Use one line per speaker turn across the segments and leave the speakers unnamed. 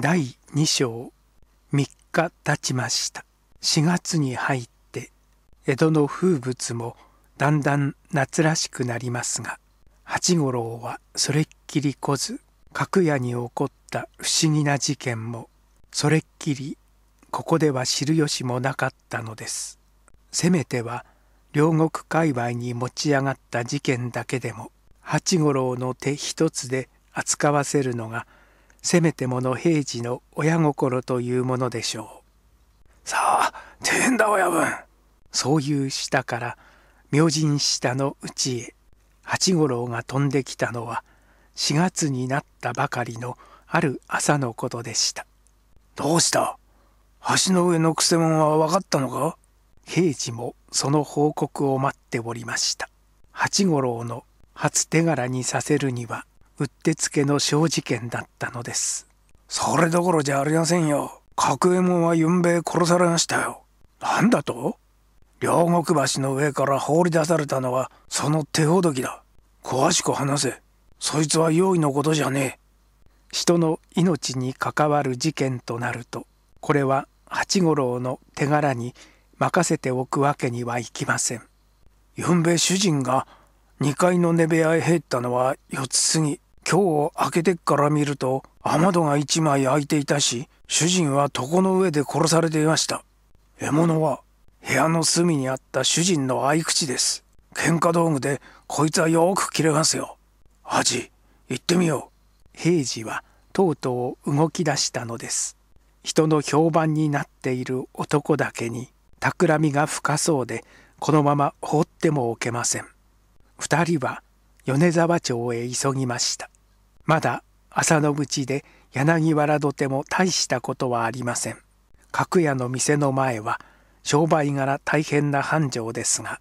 第2章3日経ちました4月に入って江戸の風物もだんだん夏らしくなりますが八五郎はそれっきり来ず角屋に起こった不思議な事件もそれっきりここでは知る由もなかったのですせめては両国界隈に持ち上がった事件だけでも八五郎の手一つで扱わせるのがせめてもの平治の親心というものでしょう。さあ、天だ親分そういう下から、明神下のうちへ、八五郎が飛んできたのは、4月になったばかりのある朝のことでした。どうした橋の上のくせ者は分かったのか平次もその報告を待っておりました。八五郎の初手柄にさせるにはうってつけの小事件だったのですそれどころじゃありませんよ角右衛門はゆんべ殺されましたよなんだと両国橋の上から放り出されたのはその手ほどきだ詳しく話せそいつは用意のことじゃねえ人の命に関わる事件となるとこれは八五郎の手柄に任せておくわけにはいきませんゆんべ主人が2階の寝部屋へ入ったのは4つ過ぎ今日開けてから見ると雨戸が1枚開いていたし主人は床の上で殺されていました獲物は部屋の隅にあった主人の合口です喧嘩道具でこいつはよく切れますよアジ行ってみよう平次はとうとう動き出したのです人の評判になっている男だけに企みが深そうでこのまま放ってもおけません2人は米沢町へ急ぎましたまだ朝の口で柳原とても大したことはありません。角屋の店の前は商売柄大変な繁盛ですが、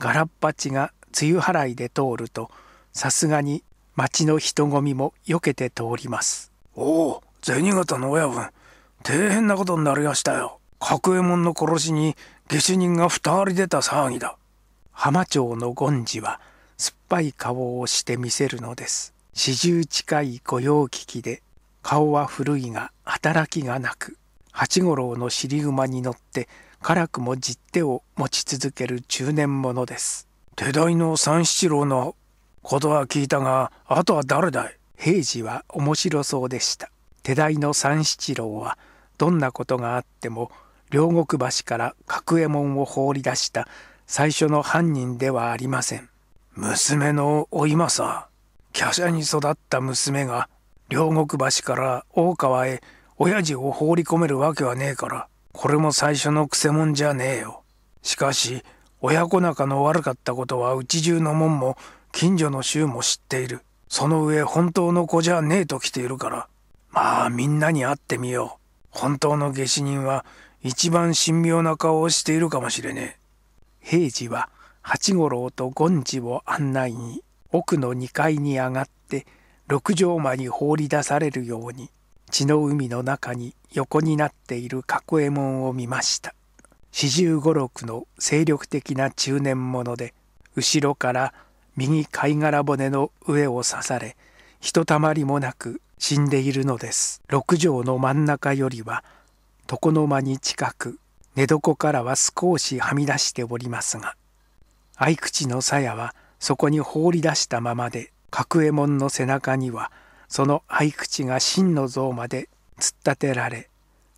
ガラッパチが梅雨払いで通ると、さすがに町の人混みも避けて通ります。おお、銭形の親分、大変なことになりましたよ。角右衛門の殺しに下手人が二人出た騒ぎだ。浜町の権次は酸っぱい顔をしてみせるのです。四十近い御用聞きで、顔は古いが働きがなく、八五郎の尻馬に乗って、辛くもっ手を持ち続ける中年者です。手代の三七郎のことは聞いたが、あとは誰だい平次は面白そうでした。手代の三七郎は、どんなことがあっても、両国橋から角右衛門を放り出した最初の犯人ではありません。娘のお今さ、華奢に育った娘が両国橋から大川へ親父を放り込めるわけはねえからこれも最初のくせ者じゃねえよしかし親子仲の悪かったことはうち中の門も近所の衆も知っているその上本当の子じゃねえと来ているからまあみんなに会ってみよう本当の下手人は一番神妙な顔をしているかもしれねえ平次は八五郎と権次を案内に奥の2階に上がって六畳間に放り出されるように血の海の中に横になっている角右衛門を見ました四十五六の精力的な中年者で後ろから右貝殻骨の上を刺されひとたまりもなく死んでいるのです六畳の真ん中よりは床の間に近く寝床からは少しはみ出しておりますが合口の鞘はそこに放り出したままで角右衛門の背中にはその合口が真の像まで突っ立てられ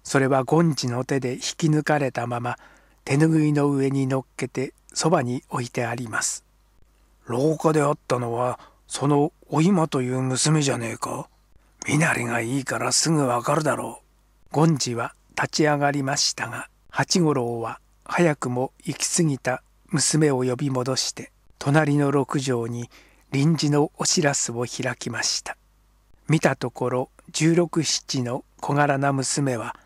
それは権次の手で引き抜かれたまま手ぬぐいの上に乗っけてそばに置いてあります。廊下であったのはそのお今という娘じゃねえか身なりがいいからすぐわかるだろう。権次は立ち上がりましたが八五郎は早くも行き過ぎた娘を呼び戻して隣の六条に臨時のお知らすを開きました見たところ十六七の小柄な娘は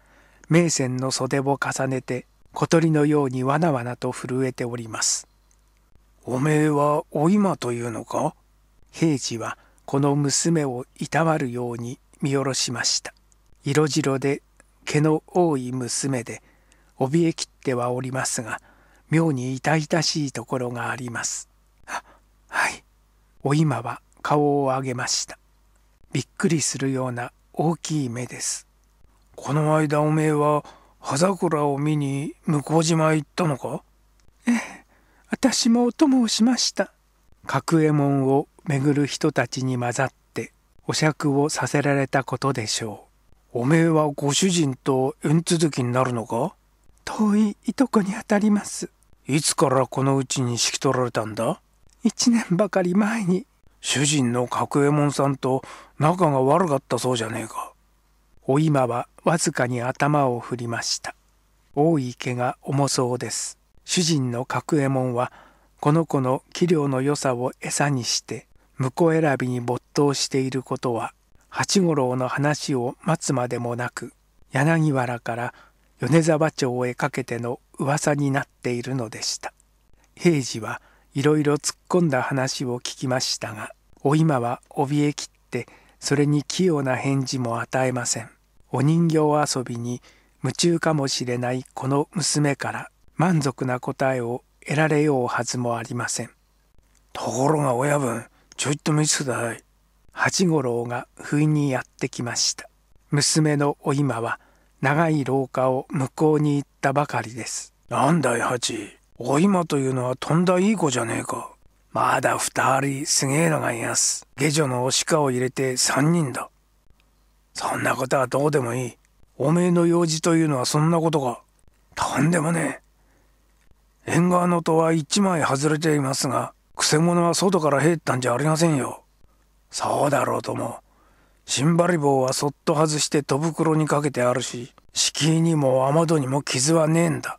名船の袖を重ねて小鳥のようにわなわなと震えておりますおめえはお今というのか平次はこの娘をいたわるように見下ろしました色白で毛の多い娘で怯えきってはおりますが妙に痛々しいところがありますはい。お今は顔を上げました。びっくりするような大きい目です。この間おめえは葉桜を見に向島へ行ったのかええ、私もお供をしました。角右衛門をめぐる人たちに混ざってお酌をさせられたことでしょう。おめえはご主人と縁続きになるのか遠いいとこにあたります。いつからこのうちに引き取られたんだ1年ばかり前に主人の角右衛門さんと仲が悪かったそうじゃねえか。お今はわずかに頭を振りました。多い毛が重そうです。主人の角右衛門はこの子の器量の良さを餌にして婿選びに没頭していることは八五郎の話を待つまでもなく柳原から米沢町へかけての噂になっているのでした。平次はいろいろ突っ込んだ話を聞きましたがお今は怯えきってそれに器用な返事も与えませんお人形遊びに夢中かもしれないこの娘から満足な答えを得られようはずもありませんところが親分ちょいと見せてくだい八五郎が不意にやってきました娘のお今は長い廊下を向こうに行ったばかりですなんだい八お今というのはとんだいい子じゃねえか。まだ二人すげえのがいやす。下女のお鹿を入れて三人だ。そんなことはどうでもいい。おめえの用事というのはそんなことか。とんでもねえ。縁側の戸は一枚外れていますが、くせ者は外から入ったんじゃありませんよ。そうだろうとも。ばり棒はそっと外して戸袋にかけてあるし、敷居にも雨戸にも傷はねえんだ。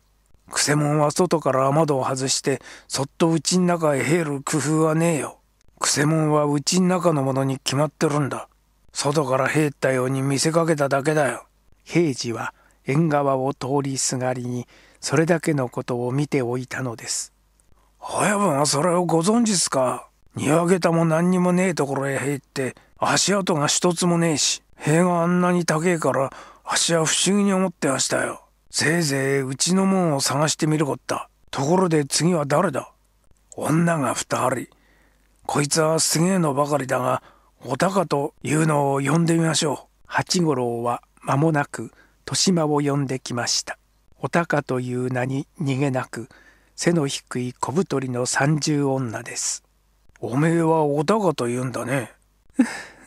くせもんは外から雨戸を外してそっとうちん中へ入る工夫はねえよくせもんはうちん中のものに決まってるんだ外から入ったように見せかけただけだよ平次は縁側を通りすがりにそれだけのことを見ておいたのです親分はそれをご存知すか庭桁も何にもねえところへ入って足跡が一つもねえし塀があんなに高えから足は不思議に思ってましたよせいぜいうちのもんを探してみるこったところで次は誰だ女が2人こいつはすげえのばかりだがおたかというのを呼んでみましょう八五郎は間もなく豊島を呼んできましたおたかという名に逃げなく背の低い小太りの三十女ですおめえはおたかというんだね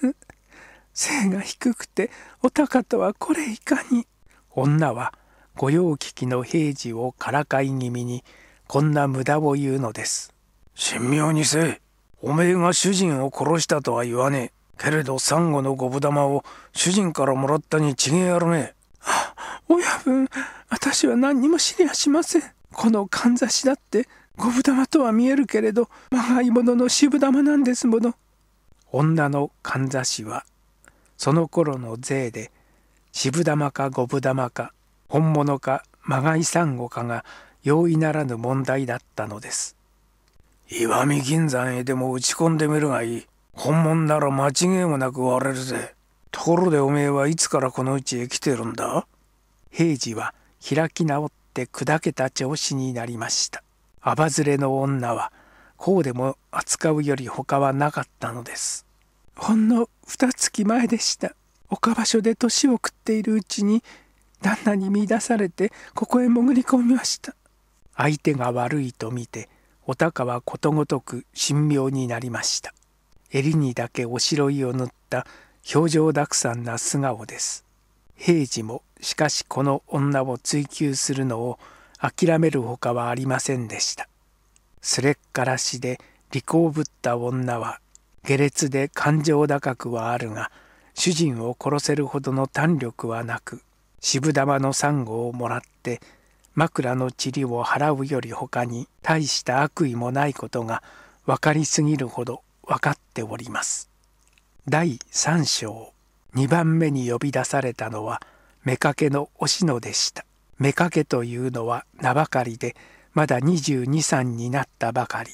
背が低くておたかとはこれいかに女は御用聞きの平次をからかい気味にこんな無駄を言うのです。神妙にせえ。おめえが主人を殺したとは言わねえ。けれどサンゴのゴブ玉を主人からもらったにちげえやるね。親分、私は何にも知りゃしません。このかんざしだってゴブ玉とは見えるけれど、まがいものの渋玉なんですもの。女のかんざしは、その頃の税で、渋玉かゴブ玉か、本物かまがいサンゴかが容易ならぬ問題だったのです岩見銀山へでも打ち込んでみるがいい本物なら間違いもなく割れるぜところでおめえはいつからこのうちへ来てるんだ平次は開き直って砕けた調子になりましたあばずれの女はこうでも扱うより他はなかったのですほんの二月前でした岡場所で年を食っているうちに旦那に見出されてここへ潜り込みました相手が悪いと見てお高はことごとく神妙になりました襟にだけおしろいを塗った表情たくさんな素顔です平次もしかしこの女を追求するのを諦めるほかはありませんでしたすれっからしで利口ぶった女は下劣で感情高くはあるが主人を殺せるほどの胆力はなく渋玉のサンゴをもらって枕の塵を払うよりほかに大した悪意もないことが分かりすぎるほど分かっております。第三章二番目に呼び出されたのは目掛けのおしのでした。目掛けというのは名ばかりでまだ二十二歳になったばかり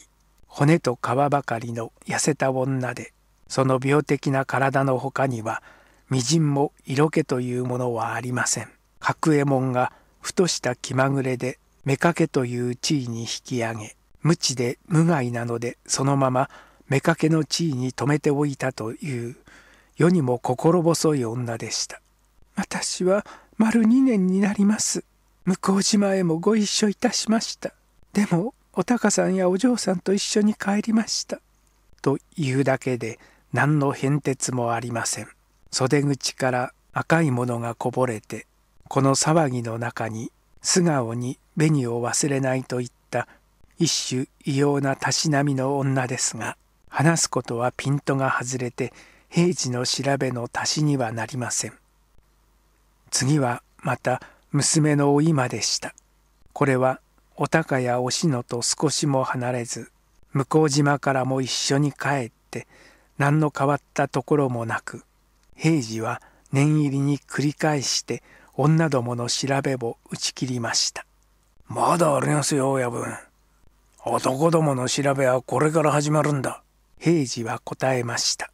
骨と皮ばかりの痩せた女でその病的な体のほかにはみじんも色気というものはありません角右衛門がふとした気まぐれで目掛けという地位に引き上げ無知で無害なのでそのまま目掛けの地位に留めておいたという世にも心細い女でした私は丸二年になります向島へもご一緒いたしましたでもお高さんやお嬢さんと一緒に帰りましたというだけで何の変哲もありません袖口から赤いものがこぼれてこの騒ぎの中に素顔に紅を忘れないといった一種異様なたしなみの女ですが話すことはピントが外れて平時の調べの足しにはなりません次はまた娘の老いまでしたこれはお高やおしのと少しも離れず向島からも一緒に帰って何の変わったところもなく平次は念入りに繰り返して女どもの調べを打ち切りましたまだありますよ親分男どもの調べはこれから始まるんだ平次は答えました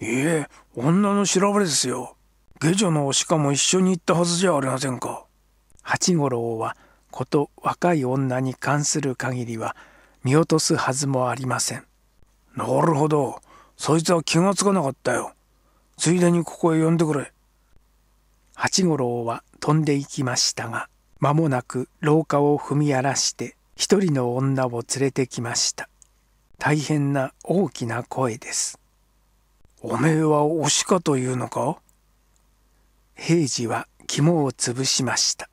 いえ女の調べですよ下女の鹿も一緒に行ったはずじゃありませんか八五郎はこと若い女に関する限りは見落とすはずもありませんなるほどそいつは気がつかなかったよついでにここへ呼んでくれ。八五郎は飛んでいきましたが、間もなく廊下を踏み荒らして、一人の女を連れてきました。大変な大きな声です。おめえは推しかというのか平次は肝を潰しました。